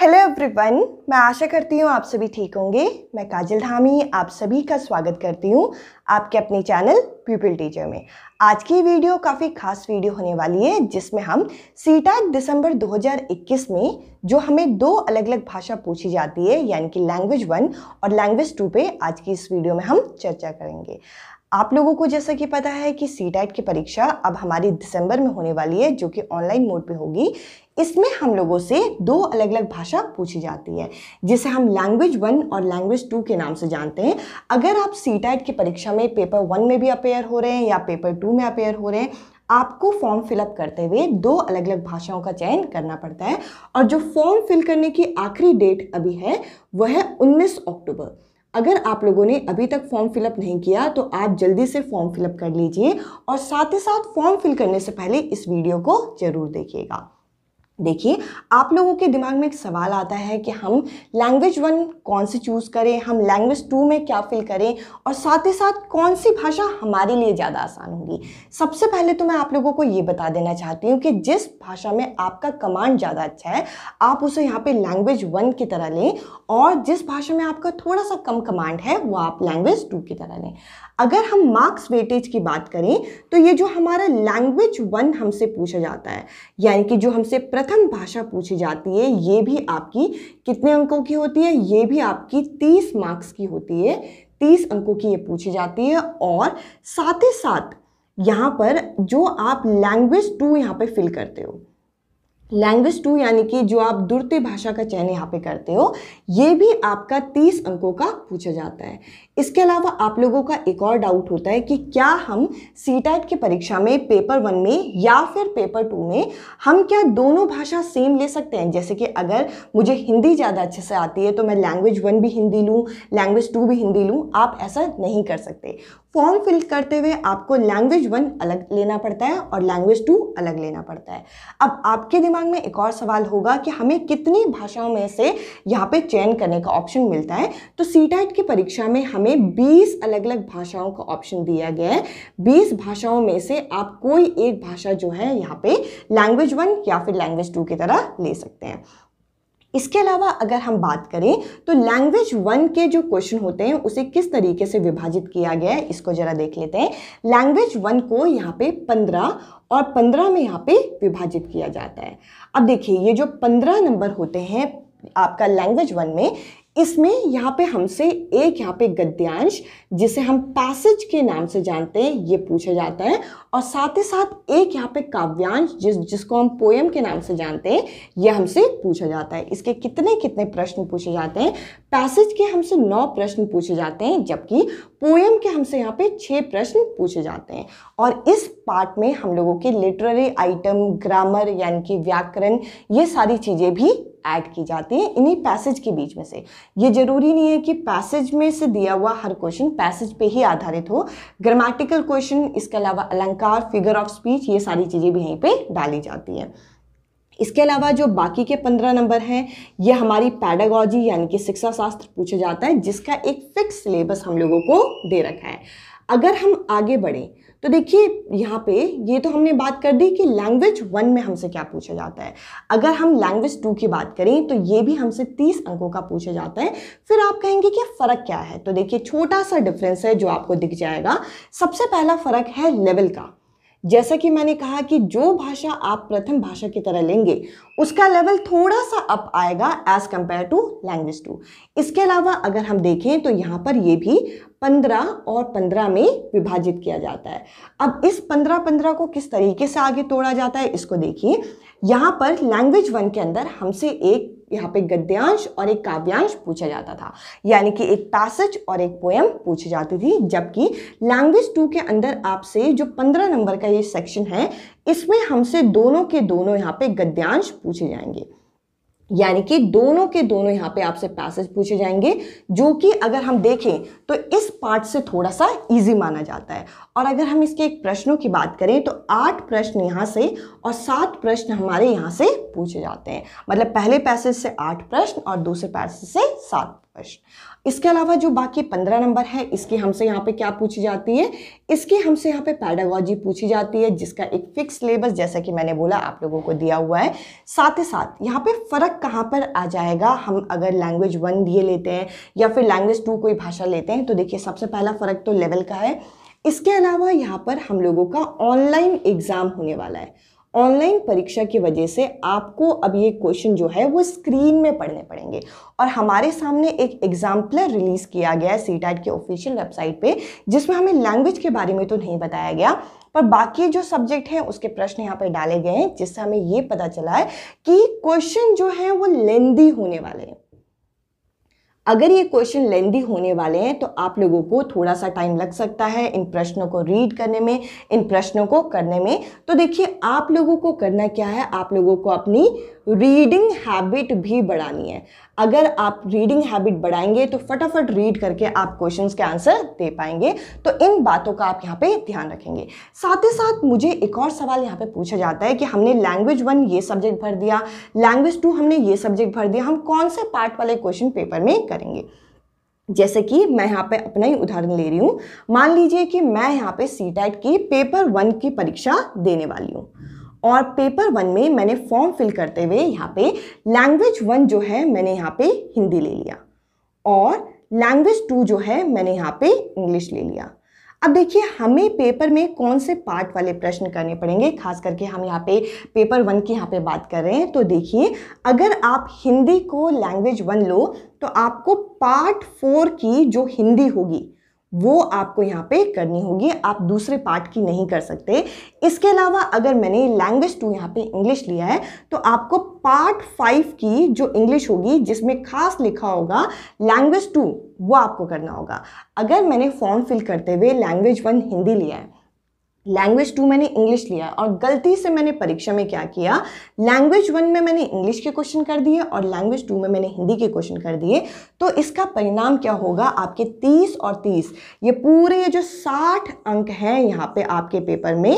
hello everyone मैं आशा करती हूँ आप सभी ठीक होंगे मैं काजल धामी आप सभी का स्वागत करती हूँ आपके अपने चैनल पीपल टीचर में आज की वीडियो काफ़ी खास वीडियो होने वाली है जिसमें हम सी दिसंबर 2021 में जो हमें दो अलग अलग भाषा पूछी जाती है यानी कि लैंग्वेज वन और लैंग्वेज टू पे आज की इस वीडियो में हम चर्चा करेंगे आप लोगों को जैसा कि पता है कि सी टाइट की परीक्षा अब हमारी दिसंबर में होने वाली है जो कि ऑनलाइन मोड पे होगी इसमें हम लोगों से दो अलग अलग भाषा पूछी जाती है जिसे हम लैंग्वेज वन और लैंग्वेज टू के नाम से जानते हैं अगर आप सी टाइट की परीक्षा में पेपर वन में भी अपेयर हो रहे हैं या पेपर टू में अपेयर हो रहे हैं आपको फॉर्म फिलअप करते हुए दो अलग अलग भाषाओं का चयन करना पड़ता है और जो फॉर्म फिल करने की आखिरी डेट अभी है वह है उन्नीस अक्टूबर अगर आप लोगों ने अभी तक फॉर्म फिलअप नहीं किया तो आप जल्दी से फॉर्म फिलअप कर लीजिए और साथ ही साथ फॉर्म फिल करने से पहले इस वीडियो को ज़रूर देखिएगा देखिए आप लोगों के दिमाग में एक सवाल आता है कि हम लैंग्वेज वन कौन सी चूज़ करें हम लैंग्वेज टू में क्या फिल करें और साथ ही साथ कौन सी भाषा हमारे लिए ज़्यादा आसान होगी सबसे पहले तो मैं आप लोगों को ये बता देना चाहती हूँ कि जिस भाषा में आपका कमांड ज़्यादा अच्छा है आप उसे यहाँ पे लैंग्वेज वन की तरह लें और जिस भाषा में आपका थोड़ा सा कम कमांड है वो आप लैंग्वेज टू की तरह लें अगर हम मार्क्स वेटेज की बात करें तो ये जो हमारा लैंग्वेज वन हमसे पूछा जाता है यानी कि जो हमसे प्रति प्रथम भाषा पूछी जाती है ये भी आपकी कितने अंकों की होती है ये भी आपकी तीस मार्क्स की होती है तीस अंकों की ये पूछी जाती है और साथ ही साथ यहाँ पर जो आप लैंग्वेज टू यहाँ पे फिल करते हो लैंग्वेज टू यानी कि जो आप दुर्ते भाषा का चयन यहाँ पे करते हो ये भी आपका तीस अंकों का पूछा जाता है इसके अलावा आप लोगों का एक और डाउट होता है कि क्या हम सी टाइप की परीक्षा में पेपर वन में या फिर पेपर टू में हम क्या दोनों भाषा सेम ले सकते हैं जैसे कि अगर मुझे हिंदी ज़्यादा अच्छे से आती है तो मैं लैंग्वेज वन भी हिंदी लूँ लैंग्वेज टू भी हिंदी लूँ आप ऐसा नहीं कर सकते फॉर्म फिल करते हुए आपको लैंग्वेज वन अलग लेना पड़ता है और लैंग्वेज टू अलग लेना पड़ता है अब आपके दिमाग में एक और सवाल होगा कि हमें कितनी भाषाओं में से यहाँ पे चयन करने का ऑप्शन मिलता है तो सी टाइट की परीक्षा में हमें 20 अलग अलग भाषाओं का ऑप्शन दिया गया है 20 भाषाओं में से आप कोई एक भाषा जो है यहाँ पे लैंग्वेज वन या फिर लैंग्वेज टू की तरह ले सकते हैं इसके अलावा अगर हम बात करें तो लैंग्वेज वन के जो क्वेश्चन होते हैं उसे किस तरीके से विभाजित किया गया है इसको जरा देख लेते हैं लैंग्वेज वन को यहाँ पे पंद्रह और पंद्रह में यहाँ पे विभाजित किया जाता है अब देखिए ये जो पंद्रह नंबर होते हैं आपका लैंग्वेज वन में इसमें यहाँ पे हमसे एक यहाँ पे गद्यांश जिसे हम पैसेज के नाम से जानते हैं ये पूछा जाता है और साथ ही साथ एक यहाँ पे काव्यांश जिस जिसको हम पोएम के नाम से जानते हैं ये हमसे पूछा जाता है इसके कितने कितने प्रश्न पूछे जाते हैं पैसेज के हमसे नौ प्रश्न पूछे जाते हैं जबकि पोएम के हमसे यहाँ पे छः प्रश्न पूछे जाते हैं और इस पार्ट में हम लोगों के लिटरेरी आइटम ग्रामर यानी कि व्याकरण ये सारी चीज़ें भी ऐड की जाती हैं इन्हीं पैसेज के बीच में से ये ज़रूरी नहीं है कि पैसेज में से दिया हुआ हर क्वेश्चन पैसेज पे ही आधारित हो ग्रामेटिकल क्वेश्चन इसके अलावा अलंकार फिगर ऑफ स्पीच ये सारी चीज़ें भी यहीं पर डाली जाती हैं इसके अलावा जो बाकी के पंद्रह नंबर हैं ये हमारी पैडागॉजी यानी कि शिक्षा शास्त्र पूछा जाता है जिसका एक फिक्स सिलेबस हम लोगों को दे रखा है अगर हम आगे बढ़ें तो देखिए यहाँ पे ये तो हमने बात कर दी कि लैंग्वेज वन में हमसे क्या पूछा जाता है अगर हम लैंग्वेज टू की बात करें तो ये भी हमसे तीस अंकों का पूछा जाता है फिर आप कहेंगे कि फ़र्क क्या है तो देखिए छोटा सा डिफरेंस है जो आपको दिख जाएगा सबसे पहला फ़र्क है लेवल का जैसा कि मैंने कहा कि जो भाषा आप प्रथम भाषा की तरह लेंगे उसका लेवल थोड़ा सा अप आएगा as compare to language two इसके अलावा अगर हम देखें तो यहाँ पर ये भी पंद्रह और पंद्रह में विभाजित किया जाता है अब इस पंद्रह पंद्रह को किस तरीके से आगे तोड़ा जाता है इसको देखिए यहाँ पर लैंग्वेज वन के अंदर हमसे एक यहाँ पे गद्यांश और एक काव्यांश पूछा जाता था यानी कि एक पैसेज और एक पोएम पूछी जाती थी जबकि लैंग्वेज टू के अंदर आपसे जो पंद्रह नंबर का ये सेक्शन है इसमें हमसे दोनों के दोनों यहाँ पे गद्यांश पूछे जाएंगे यानी कि दोनों के दोनों यहाँ पे आपसे पैसेज पूछे जाएंगे जो कि अगर हम देखें तो इस पार्ट से थोड़ा सा इजी माना जाता है और अगर हम इसके एक प्रश्नों की बात करें तो आठ प्रश्न यहाँ से और सात प्रश्न हमारे यहाँ से पूछे जाते हैं मतलब पहले पैसेज से आठ प्रश्न और दूसरे पैसेज से सात प्रश्न इसके अलावा जो बाकी पंद्रह नंबर है इसकी हमसे यहाँ पे क्या पूछी जाती है इसकी हमसे यहाँ पे पैडागॉजी पूछी जाती है जिसका एक फिक्स सिलेबस जैसा कि मैंने बोला आप लोगों को दिया हुआ है साथ ही साथ यहाँ पे फ़र्क कहाँ पर आ जाएगा हम अगर लैंग्वेज वन दिए लेते हैं या फिर लैंग्वेज टू कोई भाषा लेते हैं तो देखिए सबसे पहला फ़र्क तो लेवल का है इसके अलावा यहाँ पर हम लोगों का ऑनलाइन एग्ज़ाम होने वाला है ऑनलाइन परीक्षा की वजह से आपको अब ये क्वेश्चन जो है वो स्क्रीन में पढ़ने पड़ेंगे और हमारे सामने एक एग्जाम्पलर रिलीज़ किया गया है सी के ऑफिशियल वेबसाइट पे जिसमें हमें लैंग्वेज के बारे में तो नहीं बताया गया पर बाकी जो सब्जेक्ट हैं उसके प्रश्न यहाँ पर डाले गए हैं जिससे हमें ये पता चला है कि क्वेश्चन जो हैं वो लेंदी होने वाले हैं अगर ये क्वेश्चन लेंदी होने वाले हैं तो आप लोगों को थोड़ा सा टाइम लग सकता है इन प्रश्नों को रीड करने में इन प्रश्नों को करने में तो देखिए आप लोगों को करना क्या है आप लोगों को अपनी रीडिंग हैबिट भी बढ़ानी है अगर आप रीडिंग हैबिट बढ़ाएंगे तो फटाफट रीड करके आप क्वेश्चंस के आंसर दे पाएंगे तो इन बातों का आप यहाँ पे ध्यान रखेंगे साथ ही साथ मुझे एक और सवाल यहाँ पे पूछा जाता है कि हमने लैंग्वेज वन ये सब्जेक्ट भर दिया लैंग्वेज टू हमने ये सब्जेक्ट भर दिया हम कौन से पार्ट वाले क्वेश्चन पेपर में करेंगे जैसे कि मैं यहाँ पे अपना ही उदाहरण ले रही हूँ मान लीजिए कि मैं यहाँ पे सी की पेपर वन की परीक्षा देने वाली हूँ और पेपर वन में मैंने फॉर्म फिल करते हुए यहाँ पे लैंग्वेज वन जो है मैंने यहाँ पे हिंदी ले लिया और लैंग्वेज टू जो है मैंने यहाँ पे इंग्लिश ले लिया अब देखिए हमें पेपर में कौन से पार्ट वाले प्रश्न करने पड़ेंगे खास करके हम यहाँ पे पेपर वन की यहाँ पे बात कर रहे हैं तो देखिए अगर आप हिंदी को लैंग्वेज वन लो तो आपको पार्ट फोर की जो हिंदी होगी वो आपको यहाँ पे करनी होगी आप दूसरे पार्ट की नहीं कर सकते इसके अलावा अगर मैंने लैंग्वेज टू यहाँ पे इंग्लिश लिया है तो आपको पार्ट फाइव की जो इंग्लिश होगी जिसमें खास लिखा होगा लैंग्वेज टू वो आपको करना होगा अगर मैंने फॉर्म फिल करते हुए लैंग्वेज वन हिंदी लिया है लैंग्वेज टू मैंने इंग्लिश लिया और गलती से मैंने परीक्षा में क्या किया लैंग्वेज वन में मैंने इंग्लिश के क्वेश्चन कर दिए और लैंग्वेज टू में मैंने हिंदी के क्वेश्चन कर दिए तो इसका परिणाम क्या होगा आपके तीस और तीस ये पूरे ये जो साठ अंक हैं यहाँ पे आपके पेपर में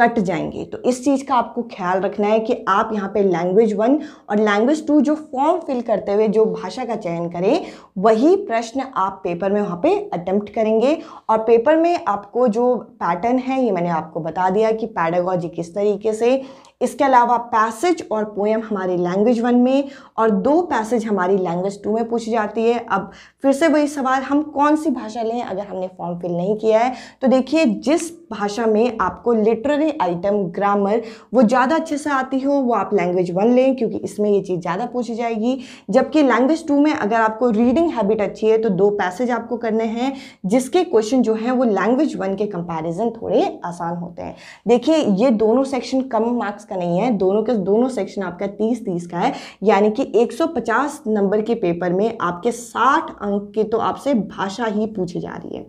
कट जाएंगे तो इस चीज़ का आपको ख्याल रखना है कि आप यहाँ पे लैंग्वेज वन और लैंग्वेज टू जो फॉर्म फिल करते हुए जो भाषा का चयन करें वही प्रश्न आप पेपर में वहाँ पे अटेम्प्ट करेंगे और पेपर में आपको जो पैटर्न है ये मैंने आपको बता दिया कि पैडागॉजी किस तरीके से इसके अलावा पैसेज और पोएम हमारी लैंग्वेज वन में और दो पैसेज हमारी लैंग्वेज टू में पूछी जाती है अब फिर से वही सवाल हम कौन सी भाषा लें अगर हमने फॉर्म फिल नहीं किया है तो देखिए जिस भाषा में आपको लिटरेरी आइटम ग्रामर वो ज़्यादा अच्छे से आती हो वो आप लैंग्वेज वन लें क्योंकि इसमें ये चीज़ ज़्यादा पूछी जाएगी जबकि लैंग्वेज टू में अगर आपको रीडिंग हैबिट अच्छी है तो दो पैसेज आपको करने हैं जिसके क्वेश्चन जो हैं वो लैंग्वेज वन के कंपेरिजन थोड़े आसान होते हैं देखिए ये दोनों सेक्शन कम मार्क्स का नहीं है दोनों के दोनों सेक्शन आपका तीस तीस का है यानी कि 150 नंबर के पेपर में आपके 60 अंक के तो आपसे भाषा ही पूछी जा रही है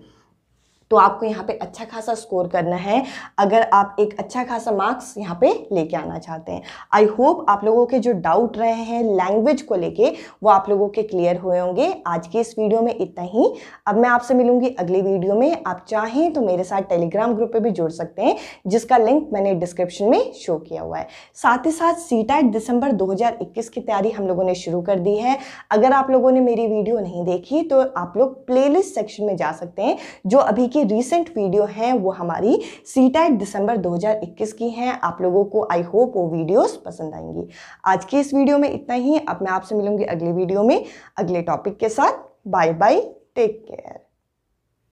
तो आपको यहाँ पे अच्छा खासा स्कोर करना है अगर आप एक अच्छा खासा मार्क्स यहाँ पे लेके आना चाहते हैं आई होप आप लोगों के जो डाउट रहे हैं लैंग्वेज को लेके वो आप लोगों के क्लियर हुए होंगे आज के इस वीडियो में इतना ही अब मैं आपसे मिलूंगी अगली वीडियो में आप चाहें तो मेरे साथ टेलीग्राम ग्रुप पर भी जुड़ सकते हैं जिसका लिंक मैंने डिस्क्रिप्शन में शो किया हुआ है साथ ही साथ सी दिसंबर दो की तैयारी हम लोगों ने शुरू कर दी है अगर आप लोगों ने मेरी वीडियो नहीं देखी तो आप लोग प्लेलिस्ट सेक्शन में जा सकते हैं जो अभी की की रिसेंट वीडियो हैं वो हमारी सी टैट दिसंबर 2021 की हैं आप लोगों को आई होप वो वीडियोस पसंद आएंगी आज की इस वीडियो में इतना ही अब मैं आपसे मिलूंगी अगले वीडियो में अगले टॉपिक के साथ बाय बाय टेक केयर